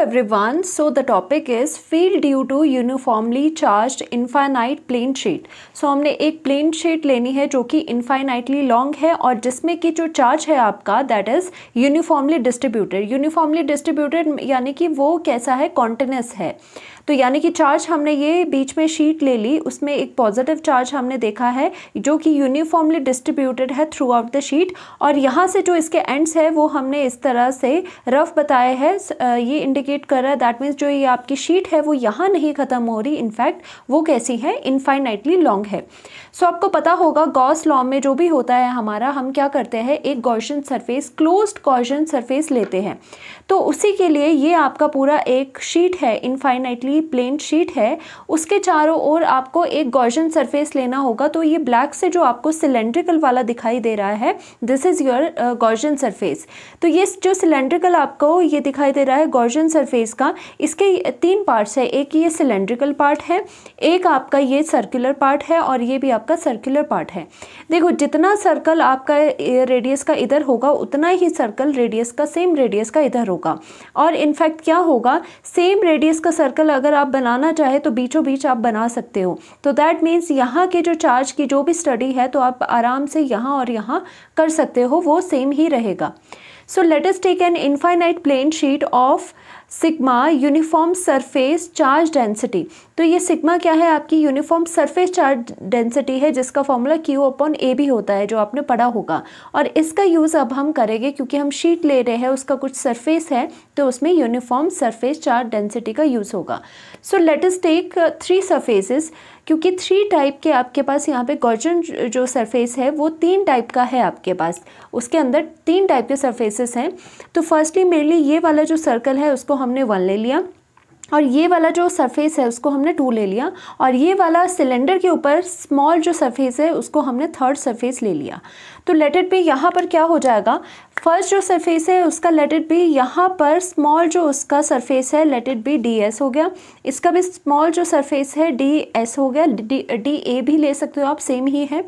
Everyone so the topic is field due to uniformly charged infinite plane sheet so हमने एक plane sheet लेनी है जो कि इनफाइनाइटली लॉन्ग है और जिसमें की जो चार्ज है आपका that is uniformly distributed uniformly distributed यानी कि वो कैसा है कॉन्टिन्यूस है तो यानी कि चार्ज हमने ये बीच में शीट ले ली उसमें एक पॉजिटिव चार्ज हमने देखा है जो कि यूनिफॉर्मली डिस्ट्रीब्यूटेड है थ्रू आउट द शीट और यहाँ से जो इसके एंड्स है वो हमने इस तरह से रफ बताया है ये इंडिकेट कर रहा है दैट मीन्स जो ये आपकी शीट है वो यहाँ नहीं ख़त्म हो रही इनफैक्ट वो कैसी है इनफाइनाइटली लॉन्ग है सो so, आपको पता होगा गॉस लॉ में जो भी होता है हमारा हम क्या करते हैं एक Gaussian surface close Gaussian surface लेते हैं तो उसी के लिए ये आपका पूरा एक शीट है इनफाइनाइटली वाली प्लेन शीट है उसके चारों ओर आपको एक गॉर्जन सरफेस लेना होगा तो ये ब्लैक से जो आपको सिलेंड्रिकल वाला दिखाई दे रहा है this is your Gaussian surface तो ये जो सिलेंड्रिकल आपको ये दिखाई दे रहा है गॉर्जन सरफेस का इसके तीन पार्ट्स है एक ये सिलेंड्रिकल पार्ट है एक आपका ये सर्कुलर पार्ट है और ये भी आपका सर्कुलर पार्ट है देखो जितना सर्कल आपका रेडियस uh, का इधर होगा उतना ही सर्कल रेडियस का सेम रेडियस का इधर होगा और इनफैक्ट क्या होगा सेम रेडियस का सर्कल अगर अगर आप बनाना चाहे तो बीचों बीच आप बना सकते हो तो दैट मीन्स यहाँ के जो चार्ज की जो भी स्टडी है तो आप आराम से यहाँ और यहाँ कर सकते हो वो सेम ही रहेगा so let's take an infinite plane sheet of sigma uniform surface charge density तो ये सिग्मा क्या है आपकी यूनिफॉर्म सरफेस चार्ज डेंसिटी है जिसका फॉर्मूला क्यू अपॉन ए भी होता है जो आपने पढ़ा होगा और इसका यूज़ अब हम करेंगे क्योंकि हम शीट ले रहे हैं उसका कुछ सरफेस है तो उसमें यूनिफॉर्म सरफेस चार्ज डेंसिटी का यूज़ होगा so let us take three surfaces क्योंकि थ्री टाइप के आपके पास यहाँ पे गर्जन जो सरफेस है वो तीन टाइप का है आपके पास उसके अंदर तीन टाइप के सरफेसेस हैं तो फर्स्टली मेनली ये वाला जो सर्कल है उसको हमने वन ले लिया और ये वाला जो सरफेस है उसको हमने टू ले लिया और ये वाला सिलेंडर के ऊपर स्मॉल जो सरफेस है उसको हमने थर्ड सरफेस ले लिया तो लेटेड पे यहाँ पर क्या हो जाएगा फर्स्ट जो सरफेस है उसका लेट इट बी यहाँ पर स्मॉल जो उसका सरफेस है let it be D S हो गया इसका भी स्मॉल जो सरफेस है डी एस हो गया डी डी ए भी ले सकते हो आप सेम ही है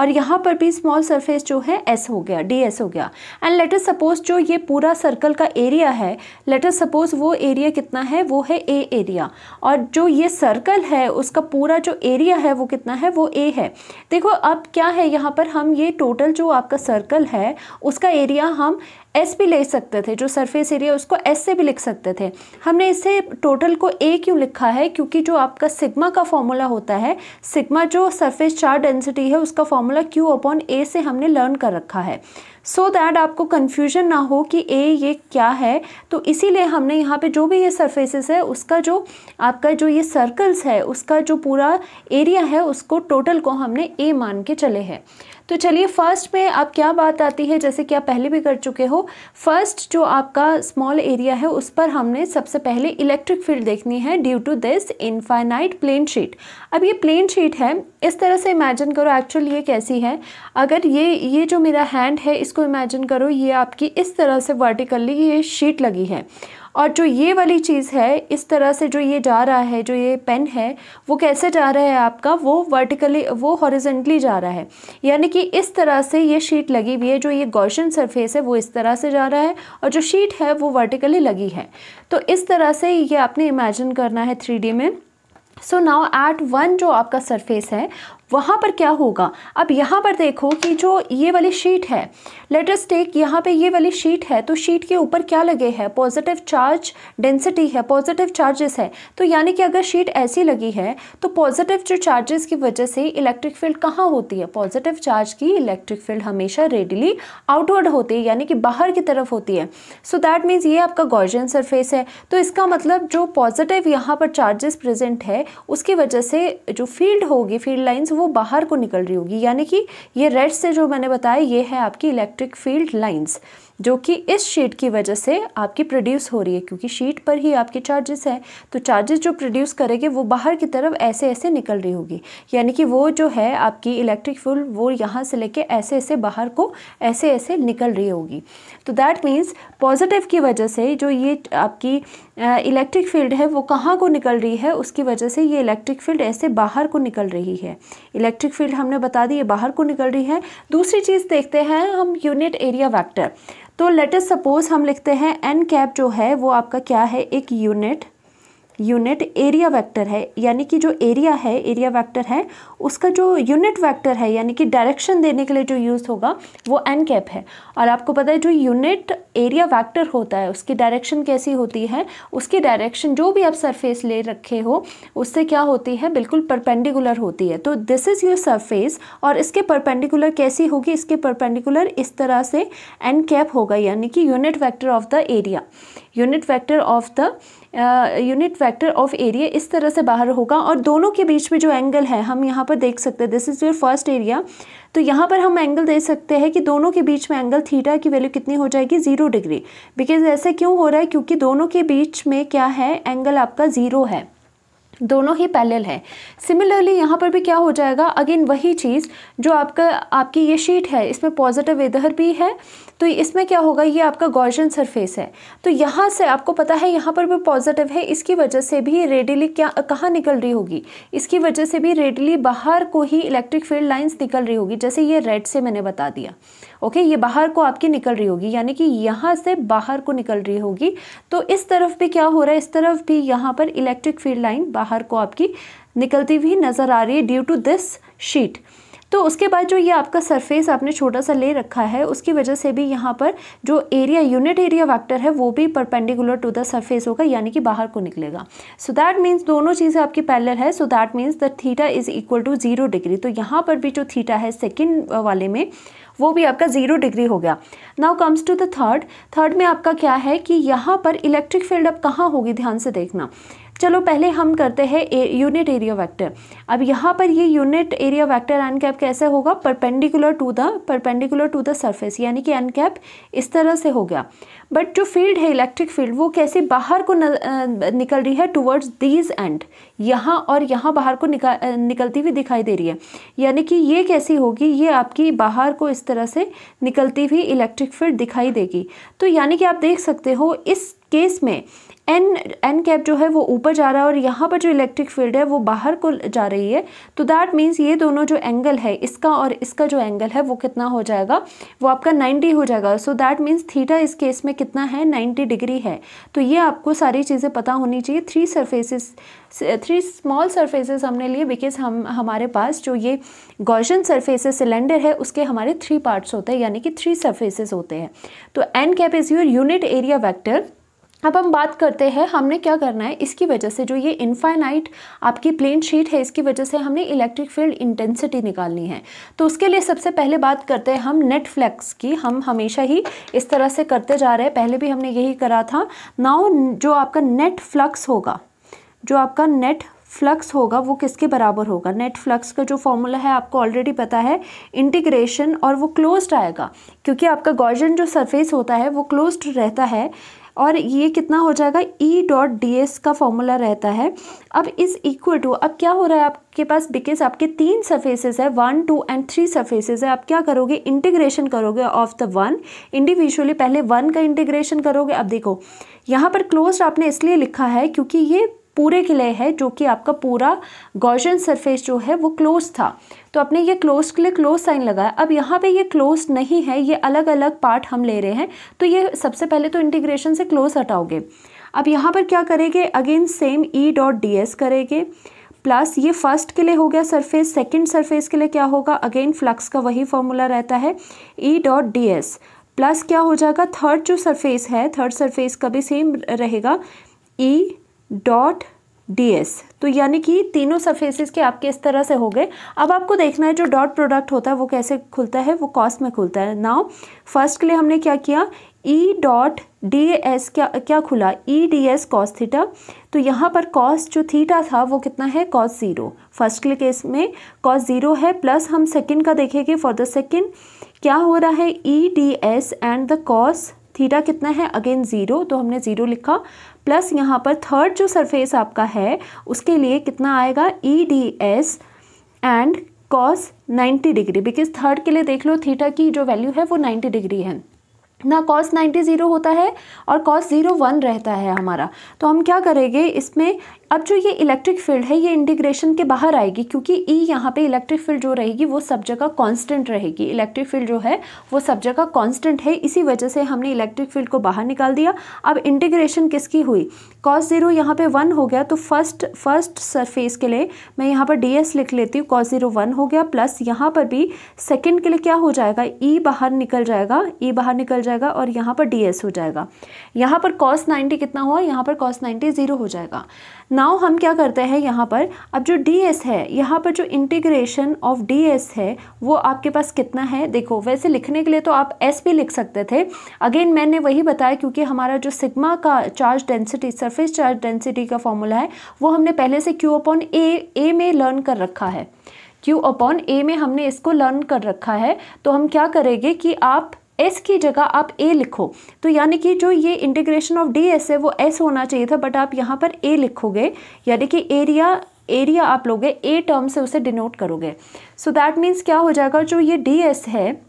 और यहाँ पर भी स्मॉल सरफेस जो है एस हो गया डी एस हो गया एंड लेट इस सपोज जो ये पूरा सर्कल का एरिया है लेट इस सपोज वो एरिया कितना है वो है ए एरिया और जो ये सर्कल है उसका पूरा जो एरिया है वो कितना है वो ए है देखो अब क्या है यहाँ पर हम ये टोटल जो आपका सर्कल है उसका एरिया हम एस भी ले सकते थे जो सरफेस एरिया उसको एस से भी लिख सकते थे हमने इसे टोटल को ए क्यों लिखा है क्योंकि जो आपका सिग्मा का फॉर्मूला होता है सिग्मा जो सरफेस चार डेंसिटी है उसका फॉर्मूला क्यू अपॉन ए से हमने लर्न कर रखा है सो so दैट आपको कन्फ्यूजन ना हो कि ए ये क्या है तो इसीलिए हमने यहाँ पे जो भी ये सरफेसेस है उसका जो आपका जो ये सर्कल्स है उसका जो पूरा एरिया है उसको टोटल को हमने ए मान के चले हैं तो चलिए फर्स्ट में आप क्या बात आती है जैसे कि आप पहले भी कर चुके हो फर्स्ट जो आपका स्मॉल एरिया है उस पर हमने सबसे पहले इलेक्ट्रिक फील्ड देखनी है due to this infinite plane sheet अब ये प्लेन शीट है इस तरह से इमेजिन करो एक्चुअली ये कैसी है अगर ये ये जो मेरा हैंड है इस इसको इमेजिन करो ये आपकी इस तरह से वर्टिकली ये शीट लगी है और जो ये वाली चीज़ है इस तरह से जो ये जा रहा है जो ये पेन है वो कैसे जा रहा है आपका वो वर्टिकली वो हॉरिजेंटली जा रहा है यानी कि इस तरह से ये शीट लगी हुई है जो ये गौशन सरफेस है वो इस तरह से जा रहा है और जो शीट है वो वर्टिकली लगी है तो इस तरह से ये आपने इमेजिन करना है थ्री में सो नाउ एट वन जो आपका सरफेस है वहाँ पर क्या होगा अब यहाँ पर देखो कि जो ये वाली शीट है लेटेस्ट टेक यहाँ पे ये वाली शीट है तो शीट के ऊपर क्या लगे है पॉजिटिव चार्ज डेंसिटी है पॉजिटिव चार्जेस है तो यानी कि अगर शीट ऐसी लगी है तो पॉजिटिव जो चार्जेस की वजह से इलेक्ट्रिक फील्ड कहाँ होती है पॉजिटिव चार्ज की इलेक्ट्रिक फील्ड हमेशा रेडिली आउटवर्ड होती है यानी कि बाहर की तरफ होती है सो दैट मीन्स ये आपका गॉर्जन सरफेस है तो इसका मतलब जो पॉजिटिव यहाँ पर चार्जेस प्रेजेंट है उसकी वजह से जो फील्ड होगी फील्ड लाइन्स वो वो बाहर को निकल रही होगी यानी कि ये रेड से जो मैंने बताया ये है आपकी इलेक्ट्रिक फील्ड लाइन्स जो कि इस शीट की वजह से आपकी प्रोड्यूस हो रही है क्योंकि शीट पर ही आपके चार्जेस हैं तो चार्जेस जो प्रोड्यूस करेंगे वो बाहर की तरफ ऐसे ऐसे निकल रही होगी यानी कि वो जो है आपकी इलेक्ट्रिक फ्यूल वो यहाँ से लेके ऐसे ऐसे बाहर को ऐसे ऐसे निकल रही होगी तो दैट मीन्स पॉजिटिव की वजह से जो ये आपकी इलेक्ट्रिक फील्ड है वो कहाँ को निकल रही है उसकी वजह से ये इलेक्ट्रिक फील्ड ऐसे बाहर को निकल रही है इलेक्ट्रिक फील्ड हमने बता दी ये बाहर को निकल रही है दूसरी चीज़ देखते हैं हम यूनिट एरिया वैक्टर तो लेटेस्ट सपोज हम लिखते हैं एन कैप जो है वो आपका क्या है एक यूनिट यूनिट एरिया वेक्टर है यानी कि जो एरिया है एरिया वेक्टर है उसका जो यूनिट वेक्टर है यानी कि डायरेक्शन देने के लिए जो यूज़ होगा वो एन कैप है और आपको पता है जो यूनिट एरिया वेक्टर होता है उसकी डायरेक्शन कैसी होती है उसकी डायरेक्शन जो भी आप सरफेस ले रखे हो उससे क्या होती है बिल्कुल परपेंडिकुलर होती है तो दिस इज़ योर सरफेस और इसके परपेंडिकुलर कैसी होगी इसके परपेंडिकुलर इस तरह से एन कैप होगा यानी कि unit vector of the area unit vector of the unit vector of area इस तरह से बाहर होगा और दोनों के बीच में जो एंगल है हम यहाँ पर देख सकते हैं this is your first area तो यहाँ पर हम एंगल दे सकते हैं कि दोनों के बीच में एंगल थीटा की वैल्यू कितनी हो जाएगी ज़ीरो डिग्री बिकॉज ऐसा क्यों हो रहा है क्योंकि दोनों के बीच में क्या है एंगल आपका ज़ीरो है दोनों ही पैरेलल हैं सिमिलरली यहाँ पर भी क्या हो जाएगा अगेन वही चीज़ जो आपका आपकी ये शीट है इसमें पॉजिटिव वेदर भी है तो इसमें क्या होगा ये आपका गॉर्जन सरफेस है तो यहाँ से आपको पता है यहाँ पर भी पॉजिटिव है इसकी वजह से भी रेडिली क्या कहाँ निकल रही होगी इसकी वजह से भी रेडिली बाहर को ही इलेक्ट्रिक फील्ड लाइन्स निकल रही होगी जैसे ये रेड से मैंने बता दिया ओके ये बाहर को आपकी निकल रही होगी यानी कि यहाँ से बाहर को निकल रही होगी तो इस तरफ भी क्या हो रहा है इस तरफ भी यहाँ पर इलेक्ट्रिक फील्ड लाइन बाहर को आपकी निकलती हुई नज़र आ रही है ड्यू टू दिस शीट तो उसके बाद जो ये आपका सरफेस आपने छोटा सा ले रखा है उसकी वजह से भी यहाँ पर जो एरिया यूनिट एरिया वैक्टर है वो भी परपेंडिकुलर टू द सरफेस होगा यानी कि बाहर को निकलेगा सो दैट मीन्स दोनों चीज़ें आपकी पैलर है so that means the theta is equal to zero degree तो यहाँ पर भी जो थीटा है सेकेंड वाले में वो भी आपका जीरो डिग्री हो गया now comes to the third third में आपका क्या है कि यहाँ पर इलेक्ट्रिक फील्ड अब कहाँ होगी ध्यान से देखना चलो पहले हम करते हैं यूनिट एरिया वेक्टर अब यहाँ पर ये unit area vector N cap कैसे होगा perpendicular to the perpendicular to the surface यानी कि एन कैप इस तरह से हो गया बट जो फील्ड है इलेक्ट्रिक फील्ड वो कैसे बाहर को न, निकल रही है टूवर्ड्स दीज एंड यहाँ और यहाँ बाहर को निका निकलती हुई दिखाई दे रही है यानी कि ये कैसी होगी ये आपकी बाहर को इस तरह से निकलती हुई इलेक्ट्रिक फील्ड दिखाई देगी तो यानी कि आप देख सकते हो इस केस में एन एन कैप जो है वो ऊपर जा रहा है और यहाँ पर जो इलेक्ट्रिक फील्ड है वो बाहर को जा रही है तो दैट मीन्स ये दोनों जो एंगल है इसका और इसका जो एंगल है वो कितना हो जाएगा वो आपका 90 हो जाएगा सो दैट मीन्स थीटा इस केस में कितना है 90 डिग्री है तो ये आपको सारी चीज़ें पता होनी चाहिए three surfaces three small surfaces हमने लिए बिकॉज हम हमारे पास जो ये गोशन सरफेसेस सिलेंडर है उसके हमारे थ्री पार्ट्स होते हैं यानी कि थ्री सरफेसेस होते हैं तो N cap is your unit area vector अब हम बात करते हैं हमने क्या करना है इसकी वजह से जो ये इनफाइनाइट आपकी प्लेन शीट है इसकी वजह से हमने इलेक्ट्रिक फील्ड इंटेंसिटी निकालनी है तो उसके लिए सबसे पहले बात करते हैं हम नेट की हम हमेशा ही इस तरह से करते जा रहे हैं पहले भी हमने यही करा था नाउ जो आपका नेट फ्लक्स होगा जो आपका नेट फ्लक्स होगा वो किसके बराबर होगा नेट फ्लक्स का जो फॉर्मूला है आपको ऑलरेडी पता है इंटीग्रेशन और वो क्लोज्ड आएगा क्योंकि आपका गॉर्जन जो सरफेस होता है वो क्लोज्ड रहता है और ये कितना हो जाएगा ई डॉट डी एस का फॉर्मूला रहता है अब इस इक्वल टू अब क्या हो रहा है आपके पास बिकॉज आपके तीन सरफेसेस है one two and three surfaces है आप क्या करोगे इंटीग्रेशन करोगे ऑफ द वन इंडिविजुअली पहले वन का इंटीग्रेशन करोगे अब देखो यहाँ पर क्लोज आपने इसलिए लिखा है क्योंकि ये पूरे किले है जो कि आपका पूरा गॉर्जन सरफेस जो है वो क्लोज था तो आपने ये क्लोज के लिए क्लोज साइन लगाया अब यहाँ पे ये क्लोज नहीं है ये अलग अलग पार्ट हम ले रहे हैं तो ये सबसे पहले तो इंटीग्रेशन से क्लोज हटाओगे अब यहाँ पर क्या करेंगे again same E dot D S करेंगे प्लस ये फर्स्ट के लिए हो गया सरफेस सेकेंड सरफेस के लिए क्या होगा अगेन फ्लक्स का वही फॉर्मूला रहता है E dot D S plus क्या हो जाएगा थर्ड जो सरफेस है थर्ड सरफेस का भी सेम रहेगा ई e डॉट एस तो यानी कि तीनों सरफेसेस के आपके इस तरह से हो गए अब आपको देखना है जो डॉट प्रोडक्ट होता है वो कैसे खुलता है वो कॉस्ट में खुलता है नाउ फर्स्ट के लिए हमने क्या किया ई डॉट डी एस क्या क्या खुला E D S cos theta तो यहाँ पर कॉस जो थीटा था वो कितना है कॉस ज़ीरो फर्स्ट के केस में कॉस ज़ीरो है प्लस हम सेकेंड का देखेंगे फॉर द सेकेंड क्या हो रहा है E D S and the cos theta कितना है अगेन ज़ीरो तो हमने ज़ीरो लिखा प्लस यहाँ पर थर्ड जो सरफेस आपका है उसके लिए कितना आएगा E D S and cos ninety degree because third के लिए देख लो थीटा की जो वैल्यू है वो नाइन्टी डिग्री है ना कॉस नाइन्टी ज़ीरो होता है और कॉस ज़ीरो वन रहता है हमारा तो हम क्या करेंगे इसमें अब जो ये इलेक्ट्रिक फील्ड है ये इंटीग्रेशन के बाहर आएगी क्योंकि ई e यहाँ पे इलेक्ट्रिक फील्ड जो रहेगी वो सब जगह कांस्टेंट रहेगी इलेक्ट्रिक फील्ड जो है वो सब जगह कांस्टेंट है इसी वजह से हमने इलेक्ट्रिक फील्ड को बाहर निकाल दिया अब इंटीग्रेशन किसकी हुई कॉस ज़ीरो यहाँ पे वन हो गया तो फर्स्ट फर्स्ट सरफेस के लिए मैं यहाँ पर डी लिख लेती हूँ कॉस ज़ीरो वन हो गया प्लस यहाँ पर भी सेकेंड के लिए क्या हो जाएगा ई e बाहर निकल जाएगा ई e बाहर निकल जाएगा जाएगा और यहाँ पर डी हो जाएगा यहाँ पर कॉस 90 कितना हुआ यहाँ पर कॉस 90 ज़ीरो हो जाएगा नाव हम क्या करते हैं यहाँ पर अब जो डी है यहाँ पर जो इंटीग्रेशन ऑफ डी है वो आपके पास कितना है देखो वैसे लिखने के लिए तो आप एस भी लिख सकते थे अगेन मैंने वही बताया क्योंकि हमारा जो सिग्मा का charge density surface charge density का फॉर्मूला है वो हमने पहले से क्यू अपॉन ए ए में लर्न कर रखा है क्यू अपॉन ए में हमने इसको लर्न कर रखा है तो हम क्या करेंगे कि आप एस की जगह आप ए लिखो तो यानी कि जो ये इंटीग्रेशन ऑफ डी एस है वो एस होना चाहिए था बट आप यहाँ पर ए लिखोगे यानी कि एरिया एरिया आप लोगे ए टर्म से उसे डिनोट करोगे सो दैट मीन्स क्या हो जाएगा जो ये डी एस है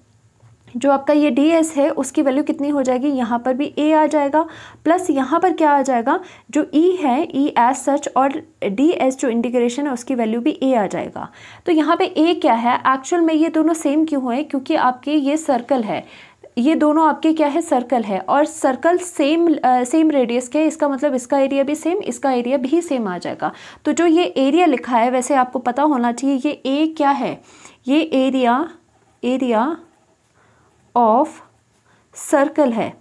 जो आपका ये डी एस है उसकी वैल्यू कितनी हो जाएगी यहाँ पर भी ए आ जाएगा प्लस यहाँ पर क्या आ जाएगा जो ई e है ई एस सच और डी एस जो इंटीग्रेशन है उसकी वैल्यू भी ए आ जाएगा तो यहाँ पे ए क्या है एक्चुअल में ये दोनों सेम क्यों है क्योंकि आपके ये सर्कल है ये दोनों आपके क्या है सर्कल है और सर्कल सेम सेम रेडियस के इसका मतलब इसका एरिया भी सेम इसका एरिया भी सेम आ जाएगा तो जो ये एरिया लिखा है वैसे आपको पता होना चाहिए ये ए क्या है ये एरिया एरिया ऑफ सर्कल है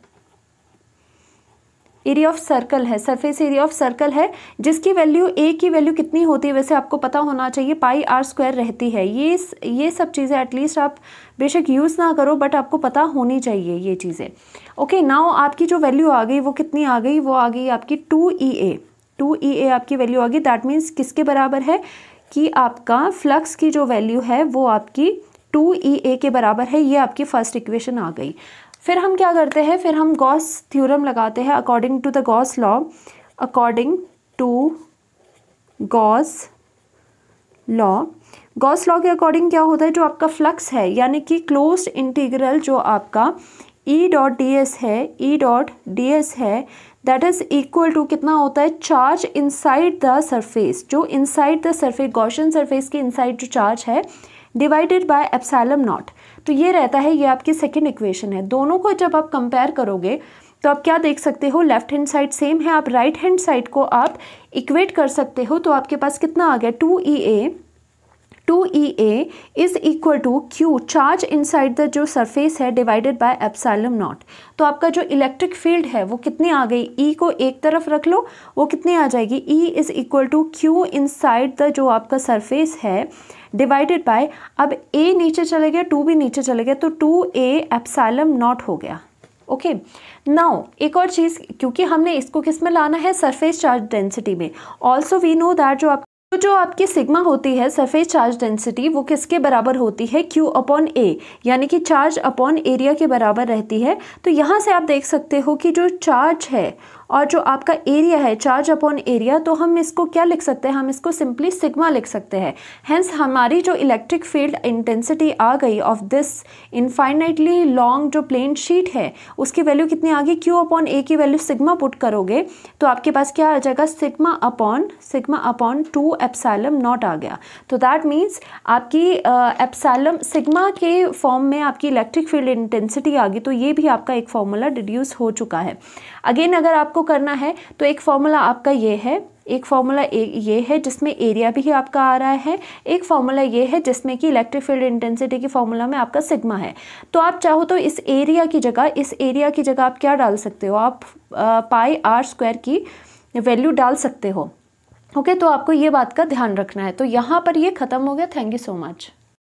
एरिया ऑफ सर्कल है सरफेस एरिया ऑफ सर्कल है जिसकी वैल्यू ए की वैल्यू कितनी होती है वैसे आपको पता होना चाहिए पाई आर स्क्वायर रहती है ये ये सब चीज़ें एटलीस्ट आप बेशक यूज़ ना करो बट आपको पता होनी चाहिए ये चीज़ें ओके नाउ आपकी जो वैल्यू आ गई वो कितनी आ गई वो आ गई आपकी to E A two E ए आपकी वैल्यू आ गई दैट मीन्स किसके बराबर है कि आपका फ्लक्स की जो वैल्यू है वो आपकी टू ई ए के बराबर है ये आपकी फर्स्ट इक्वेशन आ गई फिर हम क्या करते हैं फिर हम गॉस थ्योरम लगाते हैं according to the Gauss law according to Gauss law Gauss law के अकॉर्डिंग क्या होता है जो आपका फ्लक्स है यानी कि क्लोज इंटीग्रल जो आपका ई डॉट डी एस है ई डॉट डी एस है दैट इज़ इक्वल टू कितना होता है चार्ज इनसाइड द सरफेस जो inside the surface Gaussian surface के इनसाइड जो चार्ज है डिवाइडेड बाय एप्सैलम नॉट तो ये रहता है ये आपकी सेकेंड इक्वेशन है दोनों को जब आप कंपेयर करोगे तो आप क्या देख सकते हो लेफ्ट हैंड साइड सेम है आप राइट हैंड साइड को आप इक्वेट कर सकते हो तो आपके पास कितना आ गया two E A two E A is equal to Q charge inside the जो सरफेस है डिवाइडेड बाय एप्सैलम नॉट तो आपका जो इलेक्ट्रिक फील्ड है वो कितनी आ गई ई e को एक तरफ रख लो वो कितनी आ जाएगी E is equal to Q inside the जो आपका सरफेस है डिवाइडेड बाय अब ए नीचे चले गया टू भी नीचे चले गया तो टू ए एप्सैलम नॉट हो गया ओके okay. नाउ एक और चीज़ क्योंकि हमने इसको किस में लाना है सरफेस चार्ज डेंसिटी में ऑल्सो वी नो दैट जो आप तो जो आपकी सिग्मा होती है सरफेस चार्ज डेंसिटी वो किसके बराबर होती है क्यू अपॉन ए यानी कि चार्ज अपॉन एरिया के बराबर रहती है तो यहाँ से आप देख सकते हो कि जो चार्ज है और जो आपका एरिया है चार्ज अपॉन एरिया तो हम इसको क्या लिख सकते हैं हम इसको सिंपली सिग्मा लिख सकते हैं हैंस हमारी जो इलेक्ट्रिक फील्ड इंटेंसिटी आ गई ऑफ दिस इनफाइनाइटली लॉन्ग जो प्लेन शीट है उसकी वैल्यू कितनी आ गई क्यू अपॉन ए की वैल्यू सिग्मा पुट करोगे तो आपके पास क्या आ जाएगा sigma upon sigma upon two epsilon naught आ गया तो दैट मीन्स आपकी एप्सैलम सिग्मा के फॉर्म में आपकी इलेक्ट्रिक फील्ड इंटेंसिटी आ गई तो ये भी आपका एक फॉर्मूला डिड्यूस हो चुका है अगेन अगर आपको करना है तो एक फॉर्मूला आपका ये है एक फार्मूला ये है जिसमें एरिया भी आपका आ रहा है एक फार्मूला ये है जिसमें कि इलेक्ट्रिक फील्ड इंटेंसिटी की फार्मूला में आपका सिग्मा है तो आप चाहो तो इस एरिया की जगह इस एरिया की जगह आप क्या डाल सकते हो आप पाई आर स्क्वायर की वैल्यू डाल सकते हो ओके okay, तो आपको ये बात का ध्यान रखना है तो यहाँ पर ये ख़त्म हो गया थैंक यू सो मच